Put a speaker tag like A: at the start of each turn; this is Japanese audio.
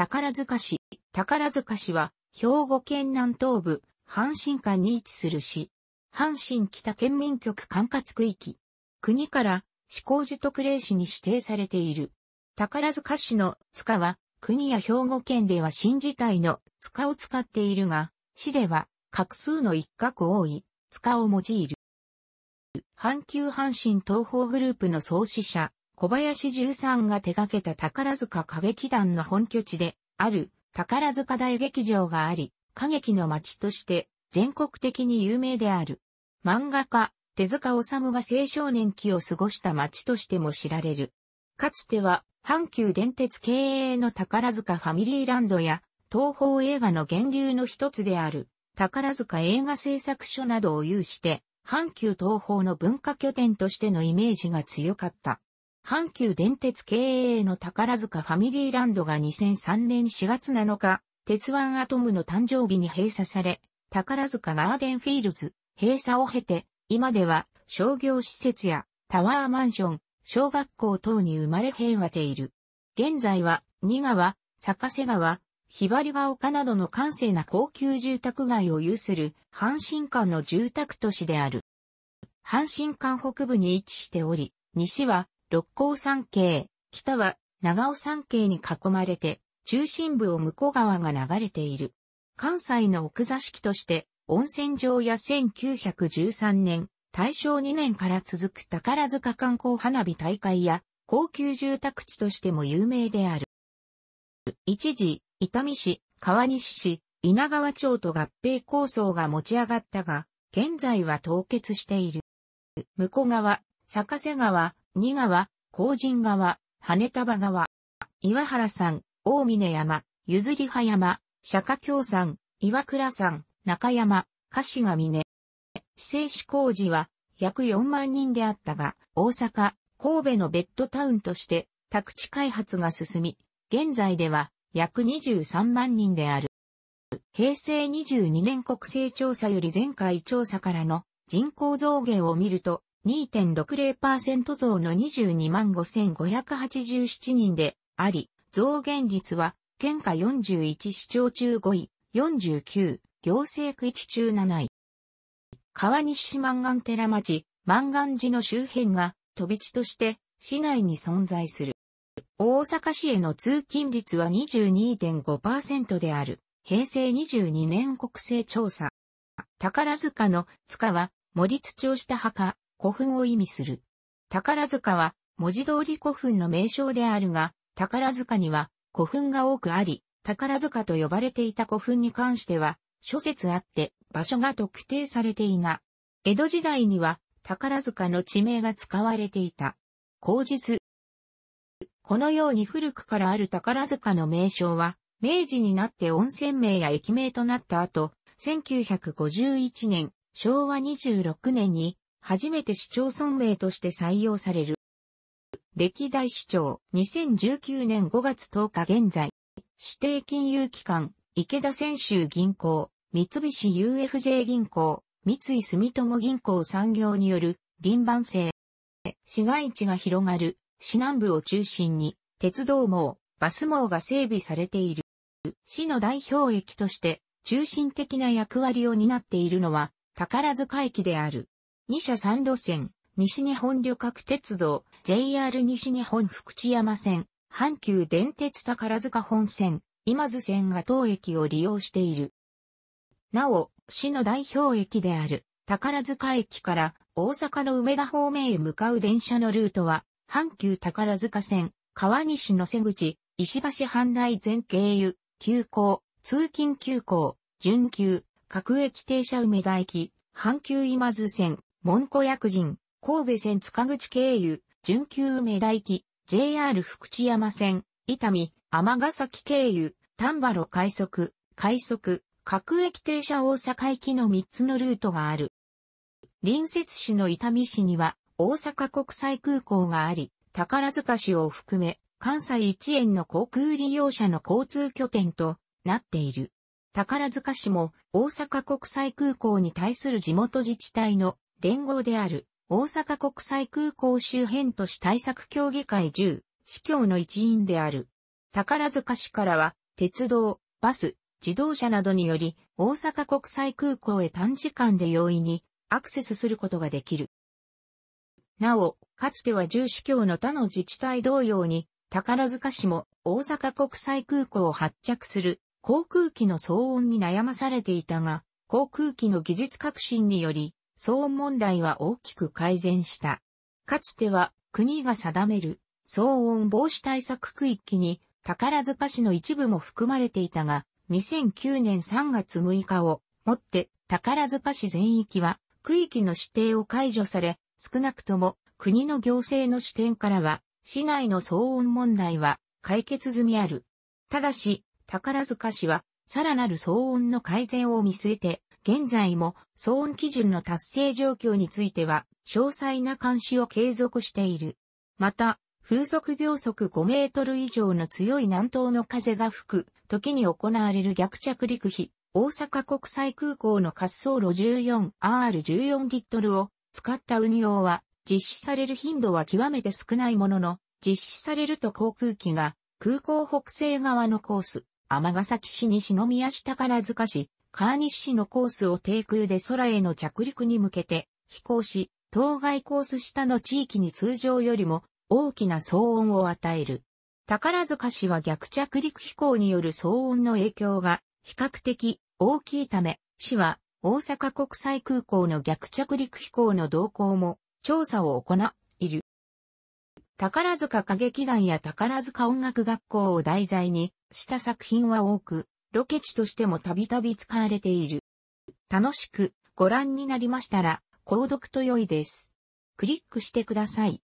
A: 宝塚市。宝塚市は、兵庫県南東部、阪神間に位置する市。阪神北県民局管轄区域。国から、市工事特例市に指定されている。宝塚市の塚は、国や兵庫県では新自体の塚を使っているが、市では、画数の一角多い、塚を用いる。阪急阪神東方グループの創始者、小林十三が手掛けた宝塚歌劇団の本拠地である宝塚大劇場があり、歌劇の街として全国的に有名である。漫画家、手塚治虫が青少年期を過ごした街としても知られる。かつては、阪急電鉄経営の宝塚ファミリーランドや、東宝映画の源流の一つである、宝塚映画製作所などを有して、阪急東宝の文化拠点としてのイメージが強かった。阪急電鉄経営の宝塚ファミリーランドが2003年4月7日、鉄腕アトムの誕生日に閉鎖され、宝塚ガーデンフィールズ、閉鎖を経て、今では商業施設やタワーマンション、小学校等に生まれ変わている。現在は、仁川、坂瀬川、ひばりが丘などの閑静な高級住宅街を有する阪神間の住宅都市である。阪神間北部に位置しており、西は六甲山系、北は長尾山系に囲まれて、中心部を向こう川が流れている。関西の奥座敷として、温泉場や1913年、大正2年から続く宝塚観光花火大会や、高級住宅地としても有名である。一時、伊丹市、川西市、稲川町と合併構想が持ち上がったが、現在は凍結している。向こう川、坂瀬川、仁川、高人川、羽田場川、岩原山、大峰山、譲り葉山、釈迦京山、岩倉山、中山、柏ヶ峰。市制工事は約4万人であったが、大阪、神戸のベッドタウンとして宅地開発が進み、現在では約23万人である。平成22年国勢調査より前回調査からの人口増減を見ると、2.60%増の22万5587人であり、増減率は、県下41市町中5位、49、行政区域中7位。川西市万願寺町、万願寺の周辺が飛び地として市内に存在する。大阪市への通勤率は22.5%である。平成22年国勢調査。宝塚の塚は、森津町下墓、古墳を意味する。宝塚は文字通り古墳の名称であるが、宝塚には古墳が多くあり、宝塚と呼ばれていた古墳に関しては、諸説あって場所が特定されていない。江戸時代には宝塚の地名が使われていた。口実。このように古くからある宝塚の名称は、明治になって温泉名や駅名となった後、1951年、昭和26年に初めて市町村名として採用される。歴代市長、2019年5月10日現在、指定金融機関、池田泉州銀行、三菱 UFJ 銀行、三井住友銀行産業による林番制。市街地が広がる市南部を中心に鉄道網、バス網が整備されている。市の代表駅として中心的な役割を担っているのは宝塚駅である。2社3路線、西日本旅客鉄道、JR 西日本福知山線、阪急電鉄宝塚本線、今津線が当駅を利用している。なお、市の代表駅である宝塚駅から大阪の梅田方面へ向かう電車のルートは、阪急宝塚線、川西の瀬口、石橋阪内全経由、急行、通勤急行、準急、各駅停車梅田駅、阪急今津線、門戸薬人、神戸線塚口経由、準急梅田行き、JR 福知山線、伊丹、尼崎経由、丹波路快速、快速、各駅停車大阪行きの3つのルートがある。隣接市の伊丹市には大阪国際空港があり、宝塚市を含め関西一円の航空利用者の交通拠点となっている。宝塚市も大阪国際空港に対する地元自治体の連合である大阪国際空港周辺都市対策協議会10、市協の一員である。宝塚市からは、鉄道、バス、自動車などにより、大阪国際空港へ短時間で容易にアクセスすることができる。なお、かつては重市協の他の自治体同様に、宝塚市も大阪国際空港を発着する航空機の騒音に悩まされていたが、航空機の技術革新により、騒音問題は大きく改善した。かつては国が定める騒音防止対策区域に宝塚市の一部も含まれていたが、2009年3月6日をもって宝塚市全域は区域の指定を解除され、少なくとも国の行政の視点からは、市内の騒音問題は解決済みある。ただし、宝塚市は、さらなる騒音の改善を見据えて、現在も騒音基準の達成状況については、詳細な監視を継続している。また、風速秒速5メートル以上の強い南東の風が吹く、時に行われる逆着陸費、大阪国際空港の滑走路 14R14 リットルを使った運用は、実施される頻度は極めて少ないものの、実施されると航空機が、空港北西側のコース、天ヶ崎市西宮市宝塚市、川西市のコースを低空で空への着陸に向けて飛行し、当該コース下の地域に通常よりも大きな騒音を与える。宝塚市は逆着陸飛行による騒音の影響が比較的大きいため、市は大阪国際空港の逆着陸飛行の動向も調査を行いる。宝塚歌劇団や宝塚音楽学校を題材にした作品は多く、ロケ地としてもたびたび使われている。楽しくご覧になりましたら、購読と良いです。クリックしてください。